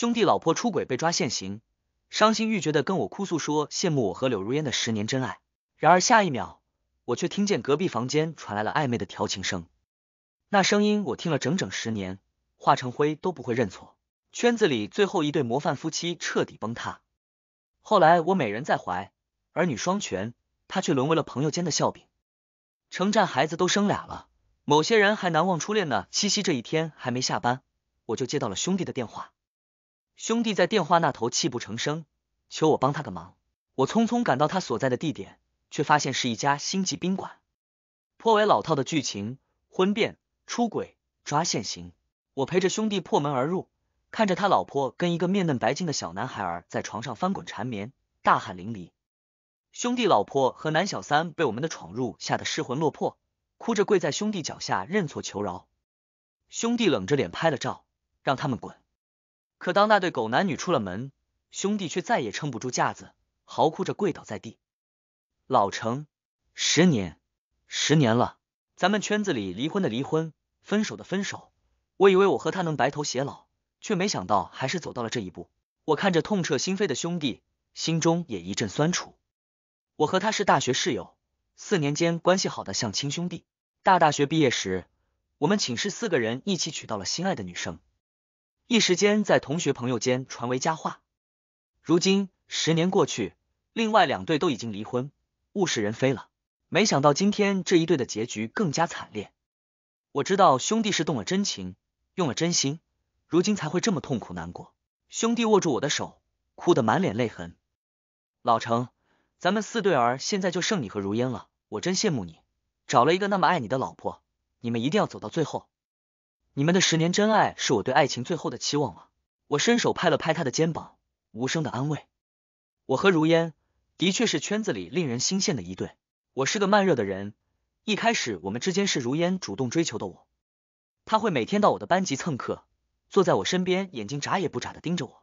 兄弟老婆出轨被抓现行，伤心欲绝的跟我哭诉说羡慕我和柳如烟的十年真爱。然而下一秒，我却听见隔壁房间传来了暧昧的调情声，那声音我听了整整十年，化成灰都不会认错。圈子里最后一对模范夫妻彻底崩塌。后来我美人在怀，儿女双全，他却沦为了朋友间的笑柄。程战孩子都生俩了，某些人还难忘初恋呢。七夕这一天还没下班，我就接到了兄弟的电话。兄弟在电话那头泣不成声，求我帮他个忙。我匆匆赶到他所在的地点，却发现是一家星级宾馆，颇为老套的剧情：婚变、出轨、抓现行。我陪着兄弟破门而入，看着他老婆跟一个面嫩白净的小男孩儿在床上翻滚缠绵，大汗淋漓。兄弟、老婆和男小三被我们的闯入吓得失魂落魄，哭着跪在兄弟脚下认错求饶。兄弟冷着脸拍了照，让他们滚。可当那对狗男女出了门，兄弟却再也撑不住架子，嚎哭着跪倒在地。老程，十年，十年了，咱们圈子里离婚的离婚，分手的分手。我以为我和他能白头偕老，却没想到还是走到了这一步。我看着痛彻心扉的兄弟，心中也一阵酸楚。我和他是大学室友，四年间关系好的像亲兄弟。大大学毕业时，我们寝室四个人一起娶到了心爱的女生。一时间在同学朋友间传为佳话。如今十年过去，另外两对都已经离婚，物是人非了。没想到今天这一对的结局更加惨烈。我知道兄弟是动了真情，用了真心，如今才会这么痛苦难过。兄弟握住我的手，哭得满脸泪痕。老程，咱们四对儿现在就剩你和如烟了，我真羡慕你，找了一个那么爱你的老婆。你们一定要走到最后。你们的十年真爱是我对爱情最后的期望了。我伸手拍了拍他的肩膀，无声的安慰。我和如烟的确是圈子里令人心羡的一对。我是个慢热的人，一开始我们之间是如烟主动追求的我。他会每天到我的班级蹭课，坐在我身边，眼睛眨也不眨的盯着我。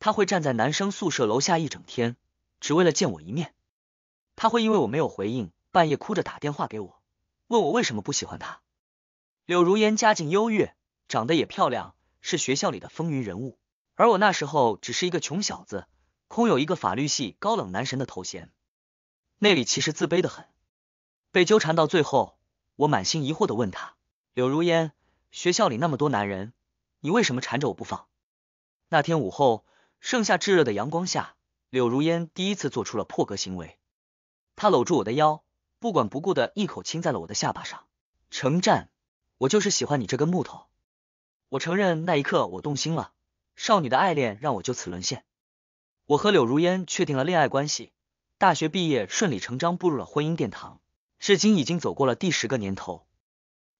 他会站在男生宿舍楼下一整天，只为了见我一面。他会因为我没有回应，半夜哭着打电话给我，问我为什么不喜欢他。柳如烟家境优越，长得也漂亮，是学校里的风云人物。而我那时候只是一个穷小子，空有一个法律系高冷男神的头衔，内里其实自卑的很。被纠缠到最后，我满心疑惑的问他：“柳如烟，学校里那么多男人，你为什么缠着我不放？”那天午后，盛夏炙热的阳光下，柳如烟第一次做出了破格行为，她搂住我的腰，不管不顾的一口亲在了我的下巴上，程战。我就是喜欢你这根木头，我承认那一刻我动心了，少女的爱恋让我就此沦陷。我和柳如烟确定了恋爱关系，大学毕业顺理成章步入了婚姻殿堂，至今已经走过了第十个年头。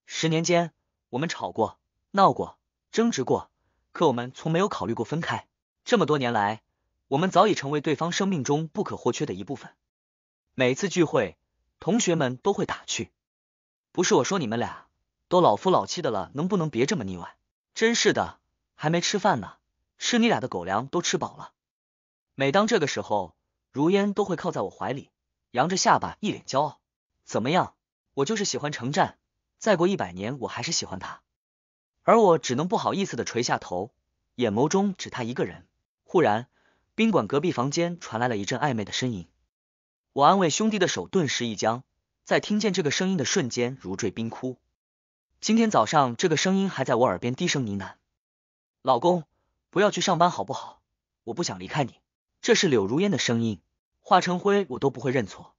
十年间，我们吵过、闹过、争执过，可我们从没有考虑过分开。这么多年来，我们早已成为对方生命中不可或缺的一部分。每次聚会，同学们都会打趣，不是我说你们俩。都老夫老妻的了，能不能别这么腻歪？真是的，还没吃饭呢，吃你俩的狗粮都吃饱了。每当这个时候，如烟都会靠在我怀里，扬着下巴，一脸骄傲。怎么样，我就是喜欢程战，再过一百年我还是喜欢他。而我只能不好意思的垂下头，眼眸中只他一个人。忽然，宾馆隔壁房间传来了一阵暧昧的声音，我安慰兄弟的手顿时一僵，在听见这个声音的瞬间，如坠冰窟。今天早上，这个声音还在我耳边低声呢喃：“老公，不要去上班好不好？我不想离开你。”这是柳如烟的声音，化成灰我都不会认错。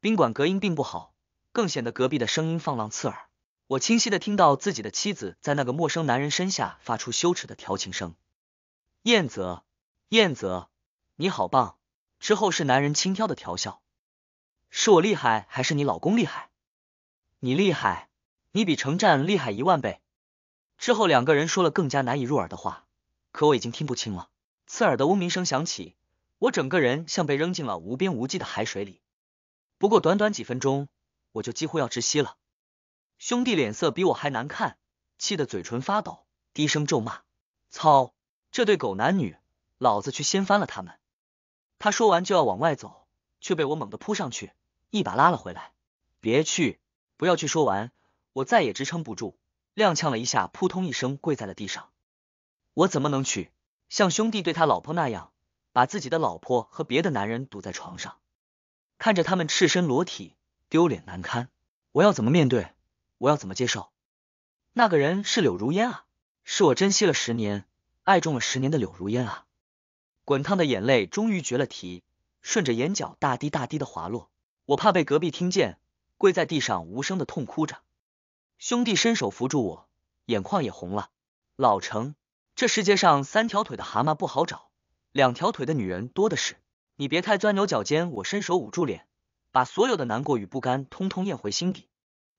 宾馆隔音并不好，更显得隔壁的声音放浪刺耳。我清晰的听到自己的妻子在那个陌生男人身下发出羞耻的调情声：“燕泽，燕泽，你好棒。”之后是男人轻佻的调笑：“是我厉害，还是你老公厉害？你厉害。”你比程战厉害一万倍。之后两个人说了更加难以入耳的话，可我已经听不清了。刺耳的嗡鸣声响起，我整个人像被扔进了无边无际的海水里。不过短短几分钟，我就几乎要窒息了。兄弟脸色比我还难看，气得嘴唇发抖，低声咒骂：“操，这对狗男女，老子去掀翻了他们！”他说完就要往外走，却被我猛地扑上去，一把拉了回来：“别去，不要去！”说完。我再也支撑不住，踉跄了一下，扑通一声跪在了地上。我怎么能娶像兄弟对他老婆那样，把自己的老婆和别的男人堵在床上，看着他们赤身裸体，丢脸难堪？我要怎么面对？我要怎么接受？那个人是柳如烟啊，是我珍惜了十年，爱中了十年的柳如烟啊！滚烫的眼泪终于绝了堤，顺着眼角大滴大滴的滑落。我怕被隔壁听见，跪在地上无声的痛哭着。兄弟伸手扶住我，眼眶也红了。老程，这世界上三条腿的蛤蟆不好找，两条腿的女人多的是，你别太钻牛角尖。我伸手捂住脸，把所有的难过与不甘通通咽回心底。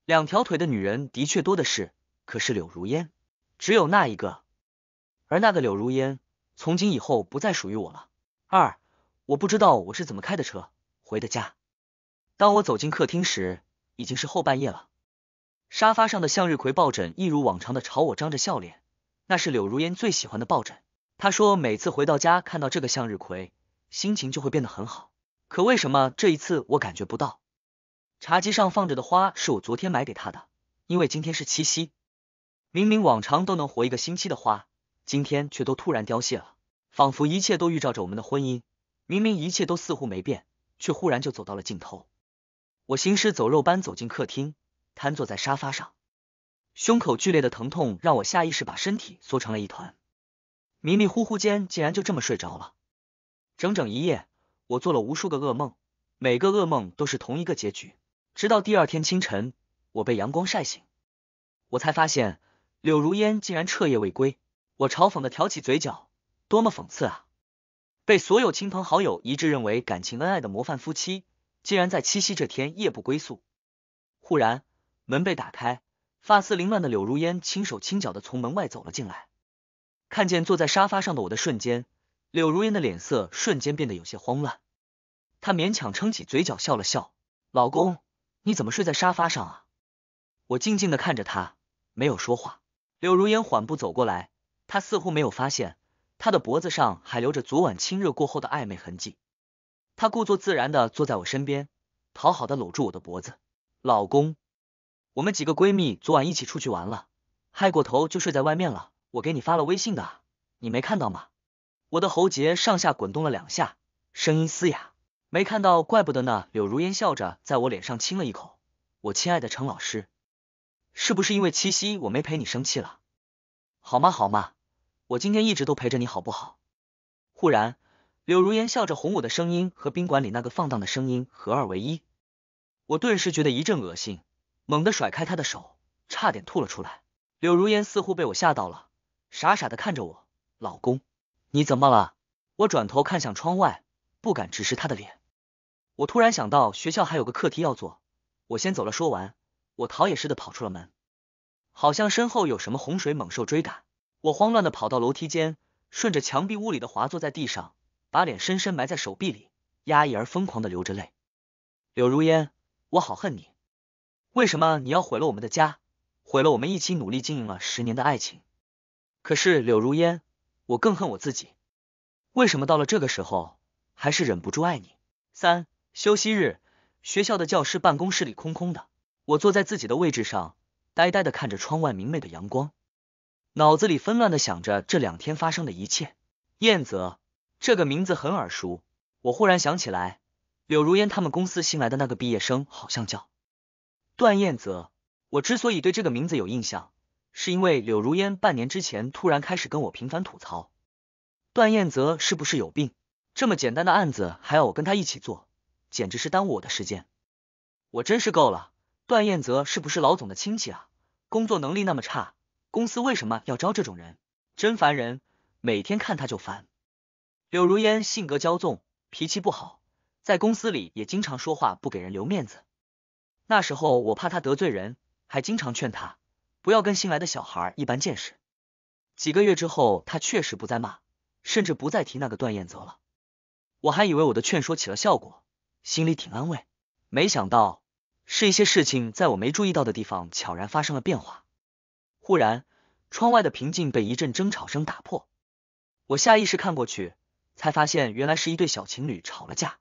两条腿的女人的确多的是，可是柳如烟，只有那一个。而那个柳如烟，从今以后不再属于我了。二，我不知道我是怎么开的车回的家。当我走进客厅时，已经是后半夜了。沙发上的向日葵抱枕一如往常的朝我张着笑脸，那是柳如烟最喜欢的抱枕。她说每次回到家看到这个向日葵，心情就会变得很好。可为什么这一次我感觉不到？茶几上放着的花是我昨天买给她的，因为今天是七夕。明明往常都能活一个星期的花，今天却都突然凋谢了，仿佛一切都预兆着我们的婚姻。明明一切都似乎没变，却忽然就走到了尽头。我行尸走肉般走进客厅。瘫坐在沙发上，胸口剧烈的疼痛让我下意识把身体缩成了一团，迷迷糊糊间竟然就这么睡着了。整整一夜，我做了无数个噩梦，每个噩梦都是同一个结局。直到第二天清晨，我被阳光晒醒，我才发现柳如烟竟然彻夜未归。我嘲讽的挑起嘴角，多么讽刺啊！被所有亲朋好友一致认为感情恩爱的模范夫妻，竟然在七夕这天夜不归宿。忽然。门被打开，发丝凌乱的柳如烟轻手轻脚的从门外走了进来。看见坐在沙发上的我的瞬间，柳如烟的脸色瞬间变得有些慌乱。她勉强撑起嘴角笑了笑：“老公，你怎么睡在沙发上啊？”我静静的看着她，没有说话。柳如烟缓步走过来，她似乎没有发现她的脖子上还留着昨晚亲热过后的暧昧痕迹。她故作自然的坐在我身边，讨好的搂住我的脖子：“老公。”我们几个闺蜜昨晚一起出去玩了，嗨过头就睡在外面了。我给你发了微信的，你没看到吗？我的喉结上下滚动了两下，声音嘶哑。没看到，怪不得呢。柳如烟笑着在我脸上亲了一口，我亲爱的程老师，是不是因为七夕我没陪你生气了？好吗好吗，我今天一直都陪着你，好不好？忽然，柳如烟笑着哄我的声音和宾馆里那个放荡的声音合二为一，我顿时觉得一阵恶心。猛地甩开他的手，差点吐了出来。柳如烟似乎被我吓到了，傻傻的看着我。老公，你怎么了？我转头看向窗外，不敢直视他的脸。我突然想到学校还有个课题要做，我先走了。说完，我逃也似的跑出了门，好像身后有什么洪水猛兽追赶。我慌乱的跑到楼梯间，顺着墙壁屋里的滑坐在地上，把脸深深埋在手臂里，压抑而疯狂的流着泪。柳如烟，我好恨你。为什么你要毁了我们的家，毁了我们一起努力经营了十年的爱情？可是柳如烟，我更恨我自己，为什么到了这个时候还是忍不住爱你？三休息日，学校的教师办公室里空空的，我坐在自己的位置上，呆呆的看着窗外明媚的阳光，脑子里纷乱的想着这两天发生的一切。燕泽这个名字很耳熟，我忽然想起来，柳如烟他们公司新来的那个毕业生好像叫。段燕泽，我之所以对这个名字有印象，是因为柳如烟半年之前突然开始跟我频繁吐槽，段燕泽是不是有病？这么简单的案子还要我跟他一起做，简直是耽误我的时间。我真是够了！段燕泽是不是老总的亲戚啊？工作能力那么差，公司为什么要招这种人？真烦人，每天看他就烦。柳如烟性格骄纵，脾气不好，在公司里也经常说话不给人留面子。那时候我怕他得罪人，还经常劝他不要跟新来的小孩一般见识。几个月之后，他确实不再骂，甚至不再提那个段彦泽了。我还以为我的劝说起了效果，心里挺安慰。没想到是一些事情在我没注意到的地方悄然发生了变化。忽然，窗外的平静被一阵争吵声打破。我下意识看过去，才发现原来是一对小情侣吵了架。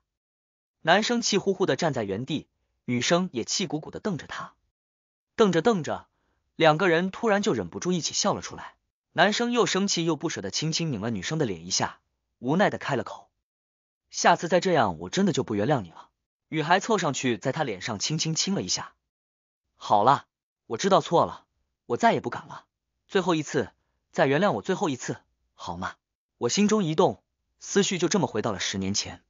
男生气呼呼的站在原地。女生也气鼓鼓的瞪着他，瞪着瞪着，两个人突然就忍不住一起笑了出来。男生又生气又不舍得，轻轻拧了女生的脸一下，无奈的开了口：“下次再这样，我真的就不原谅你了。”女孩凑上去，在他脸上轻轻亲了一下：“好了，我知道错了，我再也不敢了。最后一次，再原谅我最后一次，好吗？”我心中一动，思绪就这么回到了十年前。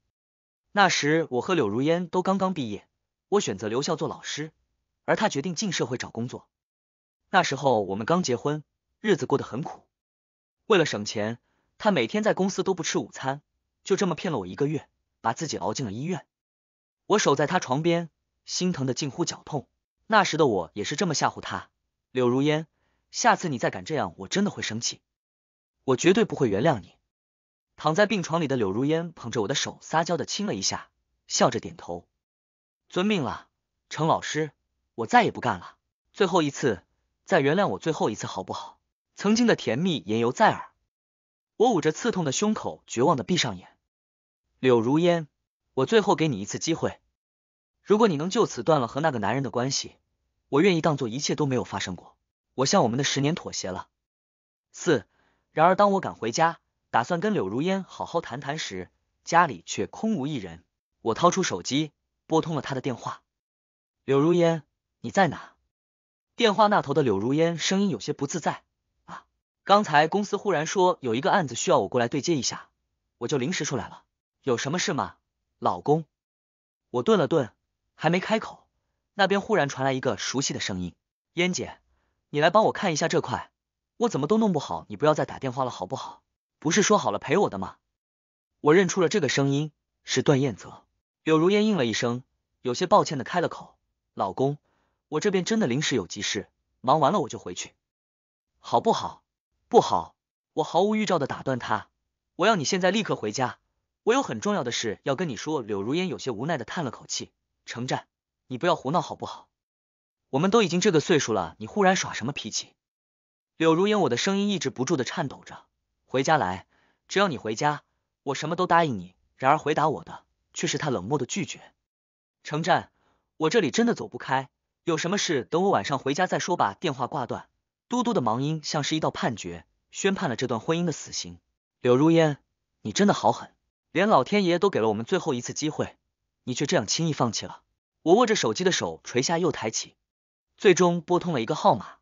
那时我和柳如烟都刚刚毕业。我选择留校做老师，而他决定进社会找工作。那时候我们刚结婚，日子过得很苦。为了省钱，他每天在公司都不吃午餐，就这么骗了我一个月，把自己熬进了医院。我守在他床边，心疼的近乎绞痛。那时的我也是这么吓唬他：“柳如烟，下次你再敢这样，我真的会生气，我绝对不会原谅你。”躺在病床里的柳如烟捧着我的手，撒娇的亲了一下，笑着点头。遵命了，程老师，我再也不干了，最后一次，再原谅我最后一次好不好？曾经的甜蜜言犹在耳，我捂着刺痛的胸口，绝望的闭上眼。柳如烟，我最后给你一次机会，如果你能就此断了和那个男人的关系，我愿意当做一切都没有发生过。我向我们的十年妥协了。四，然而当我赶回家，打算跟柳如烟好好谈谈时，家里却空无一人。我掏出手机。拨通了他的电话，柳如烟，你在哪？电话那头的柳如烟声音有些不自在。啊，刚才公司忽然说有一个案子需要我过来对接一下，我就临时出来了。有什么事吗，老公？我顿了顿，还没开口，那边忽然传来一个熟悉的声音，燕姐，你来帮我看一下这块，我怎么都弄不好。你不要再打电话了好不好？不是说好了陪我的吗？我认出了这个声音是段燕泽。柳如烟应了一声，有些抱歉的开了口：“老公，我这边真的临时有急事，忙完了我就回去，好不好？不好，我毫无预兆的打断他，我要你现在立刻回家，我有很重要的事要跟你说。”柳如烟有些无奈的叹了口气：“程湛，你不要胡闹好不好？我们都已经这个岁数了，你忽然耍什么脾气？”柳如烟，我的声音抑制不住的颤抖着：“回家来，只要你回家，我什么都答应你。”然而回答我的。却是他冷漠的拒绝。程战，我这里真的走不开，有什么事等我晚上回家再说吧。电话挂断，嘟嘟的忙音像是一道判决，宣判了这段婚姻的死刑。柳如烟，你真的好狠，连老天爷都给了我们最后一次机会，你却这样轻易放弃了。我握着手机的手垂下又抬起，最终拨通了一个号码。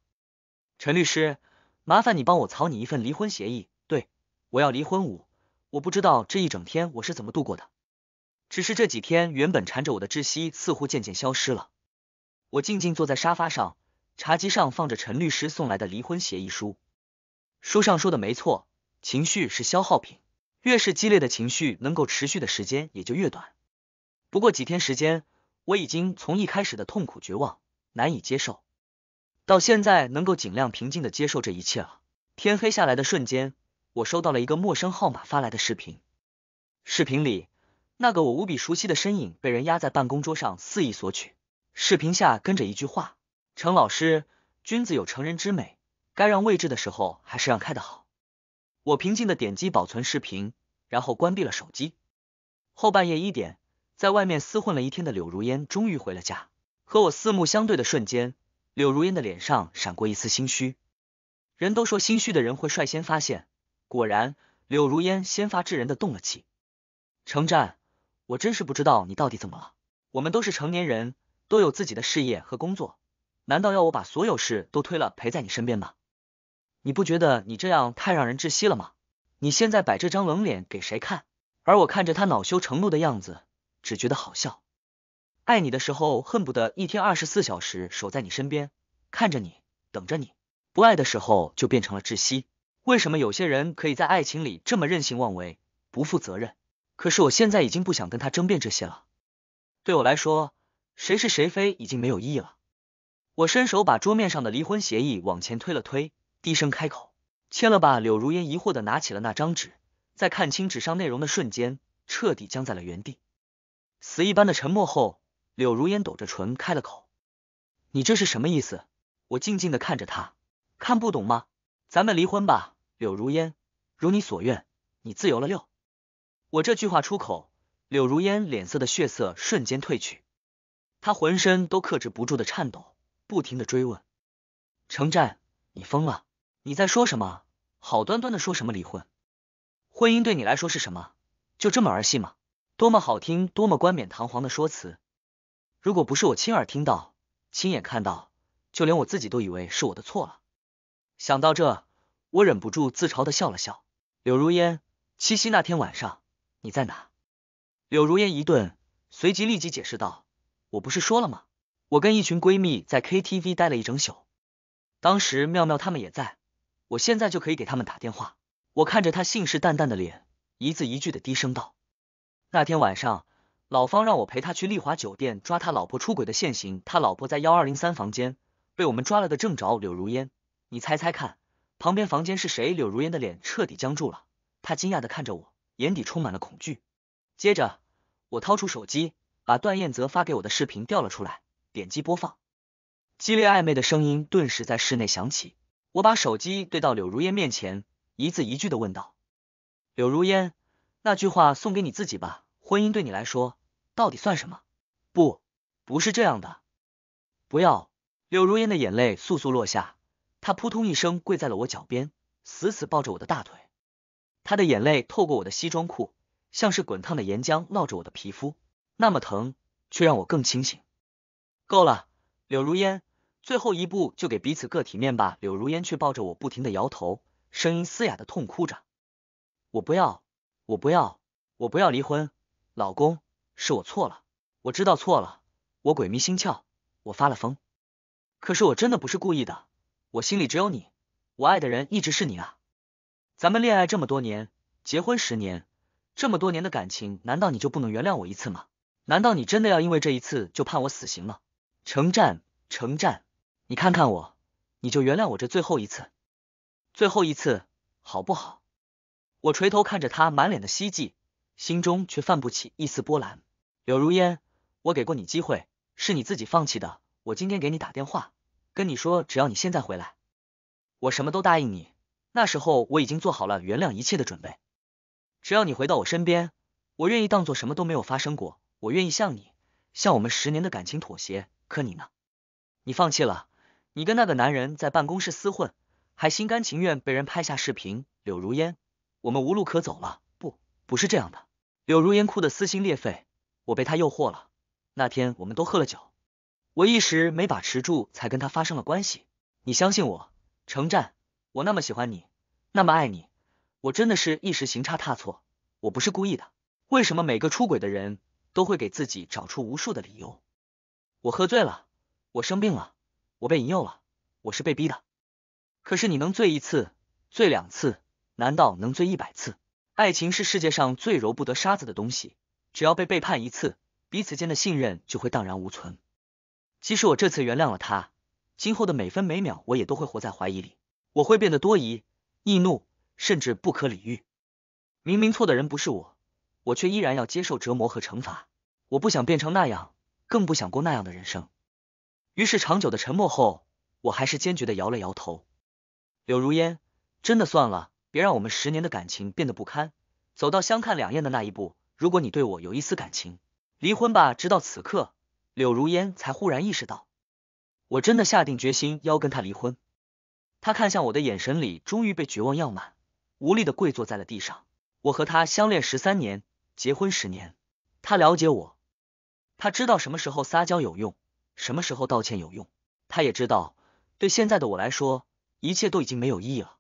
陈律师，麻烦你帮我草拟一份离婚协议。对，我要离婚五。我不知道这一整天我是怎么度过的。只是这几天，原本缠着我的窒息似乎渐渐消失了。我静静坐在沙发上，茶几上放着陈律师送来的离婚协议书。书上说的没错，情绪是消耗品，越是激烈的情绪，能够持续的时间也就越短。不过几天时间，我已经从一开始的痛苦、绝望、难以接受，到现在能够尽量平静的接受这一切了。天黑下来的瞬间，我收到了一个陌生号码发来的视频，视频里。那个我无比熟悉的身影被人压在办公桌上肆意索取，视频下跟着一句话：“程老师，君子有成人之美，该让位置的时候还是让开的好。”我平静的点击保存视频，然后关闭了手机。后半夜一点，在外面厮混了一天的柳如烟终于回了家，和我四目相对的瞬间，柳如烟的脸上闪过一丝心虚。人都说心虚的人会率先发现，果然，柳如烟先发制人的动了气，程战。我真是不知道你到底怎么了。我们都是成年人，都有自己的事业和工作，难道要我把所有事都推了陪在你身边吗？你不觉得你这样太让人窒息了吗？你现在摆这张冷脸给谁看？而我看着他恼羞成怒的样子，只觉得好笑。爱你的时候恨不得一天二十四小时守在你身边，看着你，等着你；不爱的时候就变成了窒息。为什么有些人可以在爱情里这么任性妄为，不负责任？可是我现在已经不想跟他争辩这些了，对我来说，谁是谁非已经没有意义了。我伸手把桌面上的离婚协议往前推了推，低声开口：“签了吧。”柳如烟疑惑的拿起了那张纸，在看清纸上内容的瞬间，彻底僵在了原地。死一般的沉默后，柳如烟抖着唇开了口：“你这是什么意思？”我静静的看着他，看不懂吗？咱们离婚吧。柳如烟，如你所愿，你自由了六。我这句话出口，柳如烟脸色的血色瞬间褪去，她浑身都克制不住的颤抖，不停的追问：“程战，你疯了？你在说什么？好端端的说什么离婚？婚姻对你来说是什么？就这么儿戏吗？多么好听，多么冠冕堂皇的说辞！如果不是我亲耳听到，亲眼看到，就连我自己都以为是我的错了。”想到这，我忍不住自嘲的笑了笑。柳如烟，七夕那天晚上。你在哪？柳如烟一顿，随即立即解释道：“我不是说了吗？我跟一群闺蜜在 K T V 待了一整宿，当时妙妙他们也在，我现在就可以给他们打电话。”我看着她信誓旦旦的脸，一字一句的低声道：“那天晚上，老方让我陪他去丽华酒店抓他老婆出轨的现行，他老婆在幺二零三房间被我们抓了个正着。”柳如烟，你猜猜看，旁边房间是谁？柳如烟的脸彻底僵住了，她惊讶的看着我。眼底充满了恐惧。接着，我掏出手机，把段燕泽发给我的视频调了出来，点击播放。激烈暧昧的声音顿时在室内响起。我把手机对到柳如烟面前，一字一句的问道：“柳如烟，那句话送给你自己吧。婚姻对你来说，到底算什么？不，不是这样的。不要！”柳如烟的眼泪簌簌落下，她扑通一声跪在了我脚边，死死抱着我的大腿。他的眼泪透过我的西装裤，像是滚烫的岩浆烙着我的皮肤，那么疼，却让我更清醒。够了，柳如烟，最后一步就给彼此个体面吧。柳如烟却抱着我不停的摇头，声音嘶哑的痛哭着：“我不要，我不要，我不要离婚，老公，是我错了，我知道错了，我鬼迷心窍，我发了疯，可是我真的不是故意的，我心里只有你，我爱的人一直是你啊。”咱们恋爱这么多年，结婚十年，这么多年的感情，难道你就不能原谅我一次吗？难道你真的要因为这一次就判我死刑吗？程战，程战，你看看我，你就原谅我这最后一次，最后一次，好不好？我垂头看着他，满脸的希冀，心中却泛不起一丝波澜。柳如烟，我给过你机会，是你自己放弃的。我今天给你打电话，跟你说，只要你现在回来，我什么都答应你。那时候我已经做好了原谅一切的准备，只要你回到我身边，我愿意当做什么都没有发生过，我愿意向你，向我们十年的感情妥协。可你呢？你放弃了，你跟那个男人在办公室厮混，还心甘情愿被人拍下视频。柳如烟，我们无路可走了。不，不是这样的。柳如烟哭得撕心裂肺，我被他诱惑了。那天我们都喝了酒，我一时没把持住，才跟他发生了关系。你相信我，程战。我那么喜欢你，那么爱你，我真的是一时行差踏错，我不是故意的。为什么每个出轨的人都会给自己找出无数的理由？我喝醉了，我生病了，我被引诱了，我是被逼的。可是你能醉一次、醉两次，难道能醉一百次？爱情是世界上最揉不得沙子的东西，只要被背叛一次，彼此间的信任就会荡然无存。即使我这次原谅了他，今后的每分每秒，我也都会活在怀疑里。我会变得多疑、易怒，甚至不可理喻。明明错的人不是我，我却依然要接受折磨和惩罚。我不想变成那样，更不想过那样的人生。于是长久的沉默后，我还是坚决的摇了摇头。柳如烟，真的算了，别让我们十年的感情变得不堪，走到相看两厌的那一步。如果你对我有一丝感情，离婚吧。直到此刻，柳如烟才忽然意识到，我真的下定决心要跟他离婚。他看向我的眼神里终于被绝望要满，无力的跪坐在了地上。我和他相恋十三年，结婚十年，他了解我，他知道什么时候撒娇有用，什么时候道歉有用。他也知道，对现在的我来说，一切都已经没有意义了，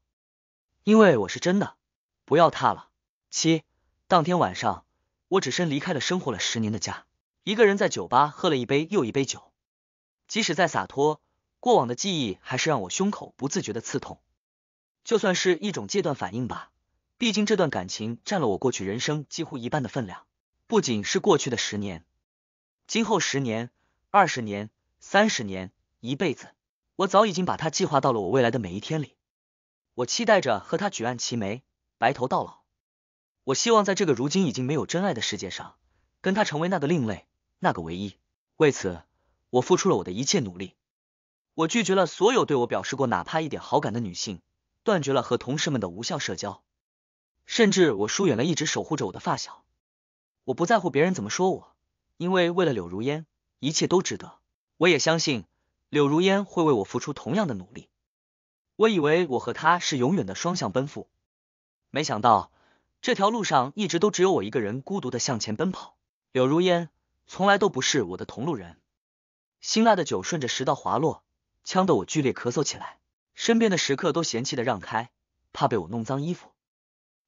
因为我是真的不要他了。七，当天晚上，我只身离开了生活了十年的家，一个人在酒吧喝了一杯又一杯酒，即使再洒脱。过往的记忆还是让我胸口不自觉的刺痛，就算是一种戒断反应吧。毕竟这段感情占了我过去人生几乎一半的分量，不仅是过去的十年，今后十年、二十年、三十年、一辈子，我早已经把它计划到了我未来的每一天里。我期待着和他举案齐眉，白头到老。我希望在这个如今已经没有真爱的世界上，跟他成为那个另类，那个唯一。为此，我付出了我的一切努力。我拒绝了所有对我表示过哪怕一点好感的女性，断绝了和同事们的无效社交，甚至我疏远了一直守护着我的发小。我不在乎别人怎么说我，因为为了柳如烟，一切都值得。我也相信柳如烟会为我付出同样的努力。我以为我和她是永远的双向奔赴，没想到这条路上一直都只有我一个人孤独的向前奔跑。柳如烟从来都不是我的同路人。辛辣的酒顺着食道滑落。呛得我剧烈咳嗽起来，身边的食客都嫌弃的让开，怕被我弄脏衣服。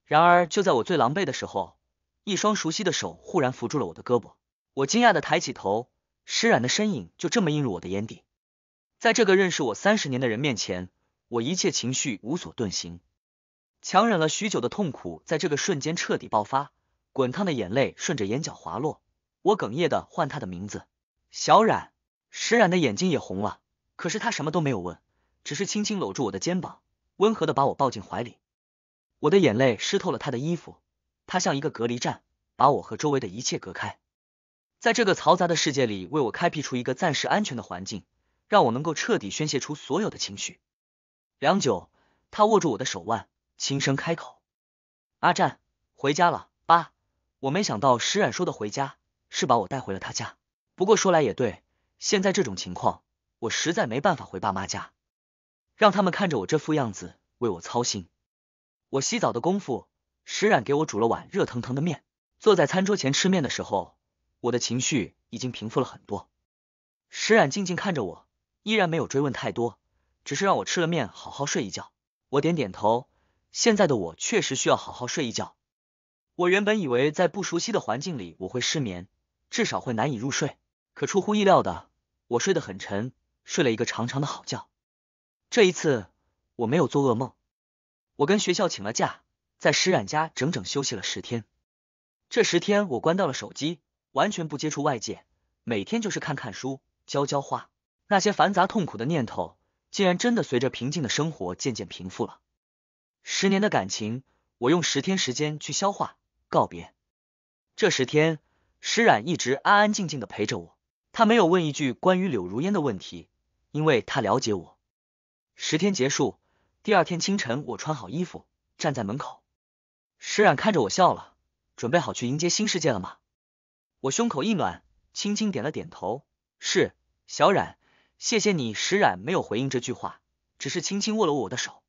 然而，就在我最狼狈的时候，一双熟悉的手忽然扶住了我的胳膊。我惊讶的抬起头，石染的身影就这么映入我的眼底。在这个认识我三十年的人面前，我一切情绪无所遁形，强忍了许久的痛苦在这个瞬间彻底爆发，滚烫的眼泪顺着眼角滑落。我哽咽的唤他的名字，小染。石染的眼睛也红了。可是他什么都没有问，只是轻轻搂住我的肩膀，温和的把我抱进怀里。我的眼泪湿透了他的衣服，他像一个隔离站，把我和周围的一切隔开，在这个嘈杂的世界里，为我开辟出一个暂时安全的环境，让我能够彻底宣泄出所有的情绪。良久，他握住我的手腕，轻声开口：“阿战，回家了。”爸，我没想到石冉说的“回家”是把我带回了他家。不过说来也对，现在这种情况。我实在没办法回爸妈家，让他们看着我这副样子为我操心。我洗澡的功夫，石冉给我煮了碗热腾腾的面。坐在餐桌前吃面的时候，我的情绪已经平复了很多。石冉静静看着我，依然没有追问太多，只是让我吃了面好好睡一觉。我点点头，现在的我确实需要好好睡一觉。我原本以为在不熟悉的环境里我会失眠，至少会难以入睡，可出乎意料的，我睡得很沉。睡了一个长长的好觉。这一次我没有做噩梦，我跟学校请了假，在施冉家整整休息了十天。这十天我关掉了手机，完全不接触外界，每天就是看看书、浇浇花。那些繁杂痛苦的念头，竟然真的随着平静的生活渐渐平复了。十年的感情，我用十天时间去消化告别。这十天，施冉一直安安静静的陪着我，他没有问一句关于柳如烟的问题。因为他了解我。十天结束，第二天清晨，我穿好衣服，站在门口。石冉看着我笑了，准备好去迎接新世界了吗？我胸口一暖，轻轻点了点头。是，小冉，谢谢你。石冉没有回应这句话，只是轻轻握了握我的手。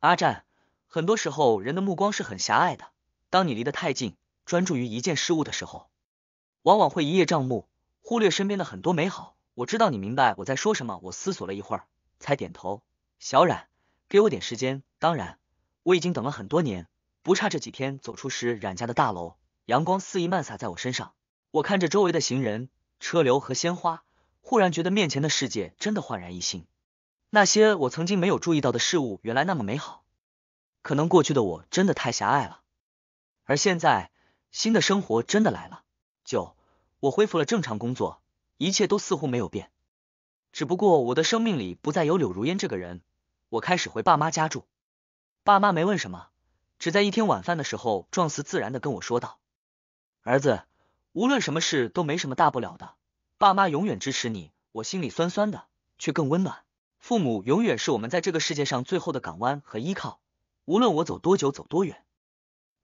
阿战，很多时候人的目光是很狭隘的，当你离得太近，专注于一件事物的时候，往往会一叶障目，忽略身边的很多美好。我知道你明白我在说什么，我思索了一会儿，才点头。小冉，给我点时间。当然，我已经等了很多年，不差这几天。走出时冉家的大楼，阳光肆意漫洒在我身上。我看着周围的行人、车流和鲜花，忽然觉得面前的世界真的焕然一新。那些我曾经没有注意到的事物，原来那么美好。可能过去的我真的太狭隘了，而现在，新的生活真的来了。九，我恢复了正常工作。一切都似乎没有变，只不过我的生命里不再有柳如烟这个人。我开始回爸妈家住，爸妈没问什么，只在一天晚饭的时候，壮似自然的跟我说道：“儿子，无论什么事都没什么大不了的，爸妈永远支持你。”我心里酸酸的，却更温暖。父母永远是我们在这个世界上最后的港湾和依靠，无论我走多久，走多远，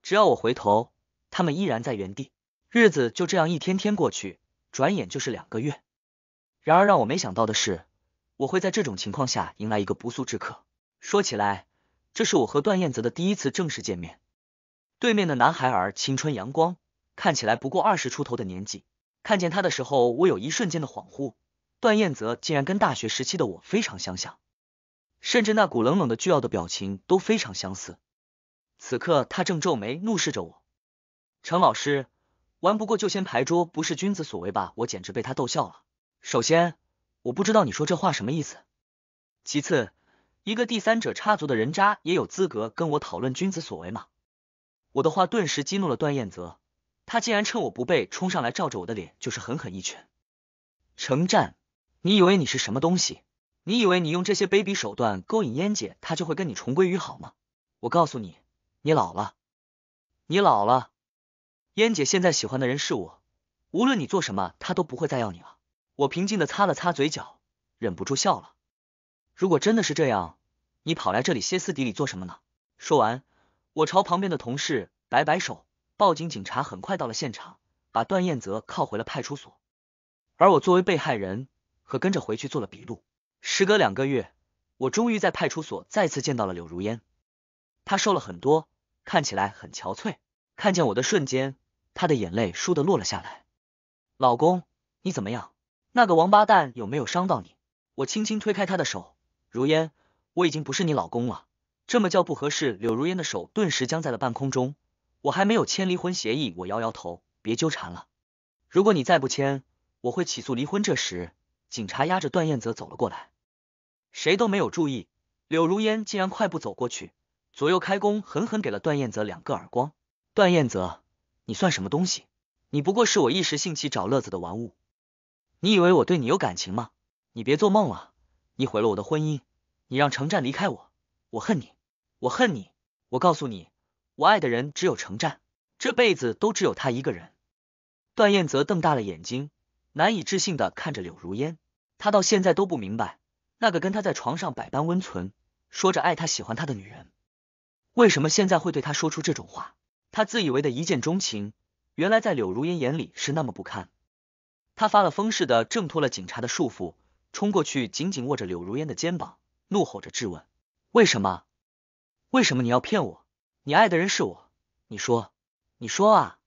只要我回头，他们依然在原地。日子就这样一天天过去。转眼就是两个月，然而让我没想到的是，我会在这种情况下迎来一个不速之客。说起来，这是我和段燕泽的第一次正式见面。对面的男孩儿青春阳光，看起来不过二十出头的年纪。看见他的时候，我有一瞬间的恍惚，段燕泽竟然跟大学时期的我非常相像，甚至那股冷冷的倨傲的表情都非常相似。此刻他正皱眉怒视着我，程老师。玩不过就掀牌桌，不是君子所为吧？我简直被他逗笑了。首先，我不知道你说这话什么意思。其次，一个第三者插足的人渣也有资格跟我讨论君子所为吗？我的话顿时激怒了段彦泽，他竟然趁我不备冲上来，照着我的脸就是狠狠一拳。程战，你以为你是什么东西？你以为你用这些卑鄙手段勾引燕姐，她就会跟你重归于好吗？我告诉你，你老了，你老了。燕姐现在喜欢的人是我，无论你做什么，她都不会再要你了。我平静的擦了擦嘴角，忍不住笑了。如果真的是这样，你跑来这里歇斯底里做什么呢？说完，我朝旁边的同事摆摆手，报警，警察很快到了现场，把段燕泽铐回了派出所。而我作为被害人，和跟着回去做了笔录。时隔两个月，我终于在派出所再次见到了柳如烟，她瘦了很多，看起来很憔悴。看见我的瞬间。她的眼泪倏的落了下来，老公，你怎么样？那个王八蛋有没有伤到你？我轻轻推开他的手，如烟，我已经不是你老公了，这么叫不合适。柳如烟的手顿时僵在了半空中，我还没有签离婚协议，我摇摇头，别纠缠了，如果你再不签，我会起诉离婚。这时，警察压着段燕泽走了过来，谁都没有注意，柳如烟竟然快步走过去，左右开弓，狠狠给了段燕泽两个耳光。段燕泽。你算什么东西？你不过是我一时兴起找乐子的玩物。你以为我对你有感情吗？你别做梦了，你毁了我的婚姻，你让程湛离开我，我恨你，我恨你。我告诉你，我爱的人只有程湛，这辈子都只有他一个人。段燕泽瞪大了眼睛，难以置信的看着柳如烟，他到现在都不明白，那个跟他在床上百般温存，说着爱他喜欢他的女人，为什么现在会对他说出这种话？他自以为的一见钟情，原来在柳如烟眼里是那么不堪。他发了疯似的挣脱了警察的束缚，冲过去紧紧握着柳如烟的肩膀，怒吼着质问：“为什么？为什么你要骗我？你爱的人是我，你说，你说啊！”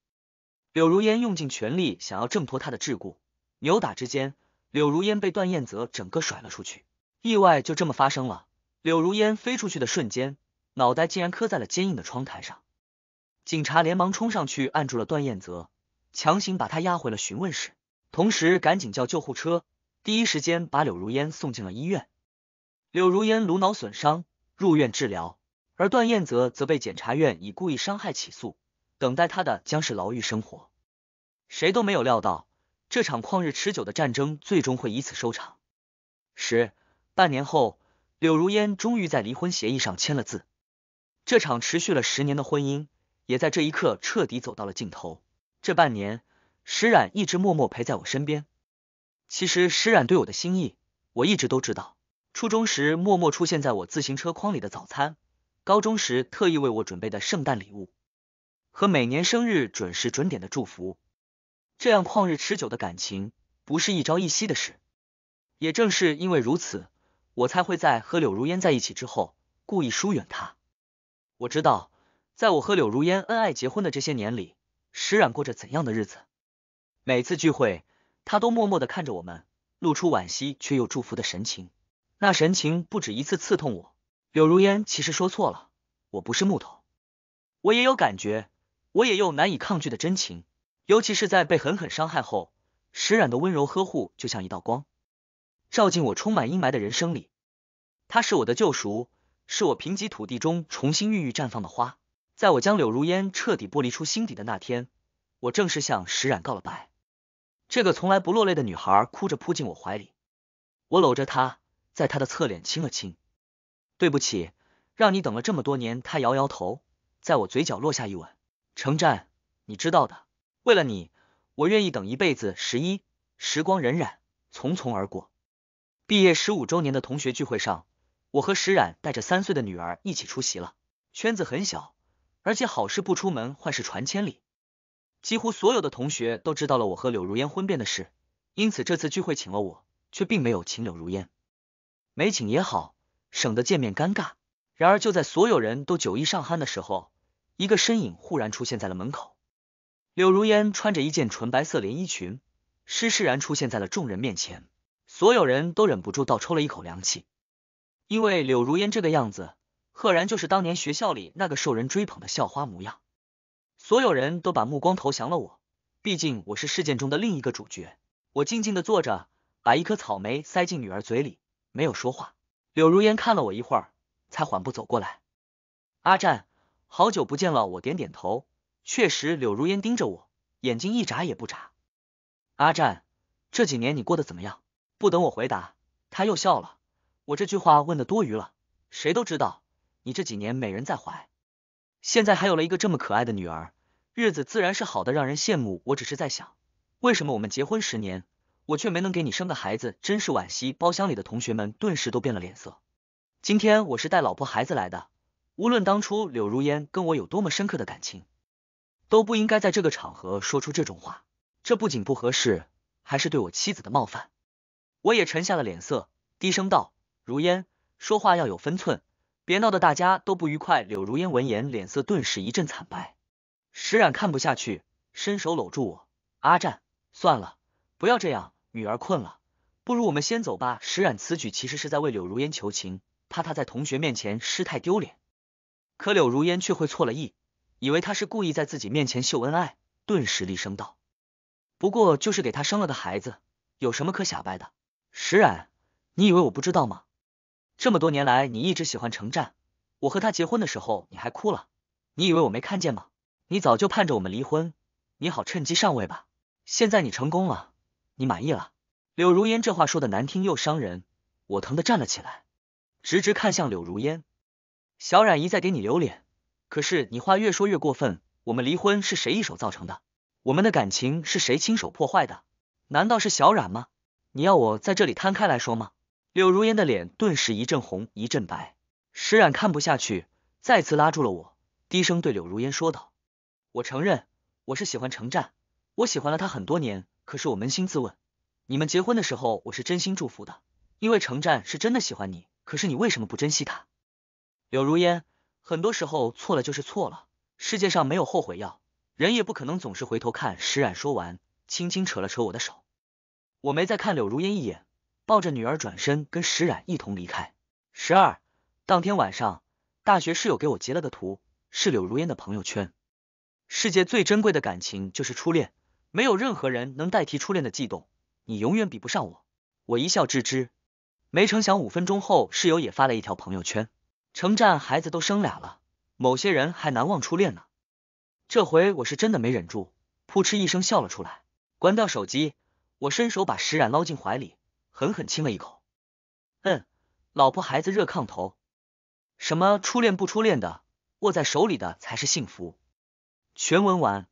柳如烟用尽全力想要挣脱他的桎梏，扭打之间，柳如烟被段燕泽整个甩了出去。意外就这么发生了。柳如烟飞出去的瞬间，脑袋竟然磕在了坚硬的窗台上。警察连忙冲上去按住了段燕泽，强行把他押回了询问室，同时赶紧叫救护车，第一时间把柳如烟送进了医院。柳如烟颅脑损伤，入院治疗，而段燕泽则被检察院以故意伤害起诉，等待他的将是牢狱生活。谁都没有料到，这场旷日持久的战争最终会以此收场。十半年后，柳如烟终于在离婚协议上签了字，这场持续了十年的婚姻。也在这一刻彻底走到了尽头。这半年，石冉一直默默陪在我身边。其实，石冉对我的心意，我一直都知道。初中时默默出现在我自行车筐里的早餐，高中时特意为我准备的圣诞礼物，和每年生日准时准点的祝福，这样旷日持久的感情，不是一朝一夕的事。也正是因为如此，我才会在和柳如烟在一起之后，故意疏远她。我知道。在我和柳如烟恩爱结婚的这些年里，石染过着怎样的日子？每次聚会，他都默默的看着我们，露出惋惜却又祝福的神情，那神情不止一次刺痛我。柳如烟其实说错了，我不是木头，我也有感觉，我也有难以抗拒的真情。尤其是在被狠狠伤害后，石染的温柔呵护就像一道光，照进我充满阴霾的人生里。他是我的救赎，是我贫瘠土地中重新孕育绽放的花。在我将柳如烟彻底剥离出心底的那天，我正式向石冉告了白。这个从来不落泪的女孩哭着扑进我怀里，我搂着她，在她的侧脸亲了亲。对不起，让你等了这么多年。她摇摇头，在我嘴角落下一吻。程湛，你知道的，为了你，我愿意等一辈子。十一，时光荏苒，匆匆而过。毕业十五周年的同学聚会上，我和石冉带着三岁的女儿一起出席了。圈子很小。而且好事不出门，坏事传千里。几乎所有的同学都知道了我和柳如烟婚变的事，因此这次聚会请了我，却并没有请柳如烟。没请也好，省得见面尴尬。然而就在所有人都酒意上酣的时候，一个身影忽然出现在了门口。柳如烟穿着一件纯白色连衣裙，施施然出现在了众人面前，所有人都忍不住倒抽了一口凉气，因为柳如烟这个样子。赫然就是当年学校里那个受人追捧的校花模样，所有人都把目光投向了我，毕竟我是事件中的另一个主角。我静静的坐着，把一颗草莓塞进女儿嘴里，没有说话。柳如烟看了我一会儿，才缓步走过来。阿战，好久不见了。我点点头，确实。柳如烟盯着我，眼睛一眨也不眨。阿战，这几年你过得怎么样？不等我回答，他又笑了。我这句话问的多余了，谁都知道。你这几年美人在怀，现在还有了一个这么可爱的女儿，日子自然是好的，让人羡慕。我只是在想，为什么我们结婚十年，我却没能给你生个孩子，真是惋惜。包厢里的同学们顿时都变了脸色。今天我是带老婆孩子来的，无论当初柳如烟跟我有多么深刻的感情，都不应该在这个场合说出这种话。这不仅不合适，还是对我妻子的冒犯。我也沉下了脸色，低声道：“如烟，说话要有分寸。”别闹得大家都不愉快。柳如烟闻言，脸色顿时一阵惨白。石冉看不下去，伸手搂住我。阿战，算了，不要这样。女儿困了，不如我们先走吧。石冉此举其实是在为柳如烟求情，怕她在同学面前失态丢脸。可柳如烟却会错了意，以为他是故意在自己面前秀恩爱，顿时厉声道：“不过就是给他生了个孩子，有什么可瞎掰的？石冉，你以为我不知道吗？”这么多年来，你一直喜欢程战，我和他结婚的时候你还哭了，你以为我没看见吗？你早就盼着我们离婚，你好趁机上位吧。现在你成功了，你满意了？柳如烟这话说的难听又伤人，我疼的站了起来，直直看向柳如烟。小冉一再给你留脸，可是你话越说越过分。我们离婚是谁一手造成的？我们的感情是谁亲手破坏的？难道是小冉吗？你要我在这里摊开来说吗？柳如烟的脸顿时一阵红一阵白，石染看不下去，再次拉住了我，低声对柳如烟说道：“我承认，我是喜欢程战，我喜欢了他很多年。可是我扪心自问，你们结婚的时候，我是真心祝福的，因为程战是真的喜欢你。可是你为什么不珍惜他？”柳如烟，很多时候错了就是错了，世界上没有后悔药，人也不可能总是回头看。石染说完，轻轻扯了扯我的手，我没再看柳如烟一眼。抱着女儿转身跟石冉一同离开。十二当天晚上，大学室友给我截了个图，是柳如烟的朋友圈。世界最珍贵的感情就是初恋，没有任何人能代替初恋的悸动，你永远比不上我。我一笑置之。没成想五分钟后，室友也发了一条朋友圈：程战孩子都生俩了，某些人还难忘初恋呢。这回我是真的没忍住，扑哧一声笑了出来。关掉手机，我伸手把石冉捞进怀里。狠狠亲了一口，嗯，老婆孩子热炕头，什么初恋不初恋的，握在手里的才是幸福。全文完。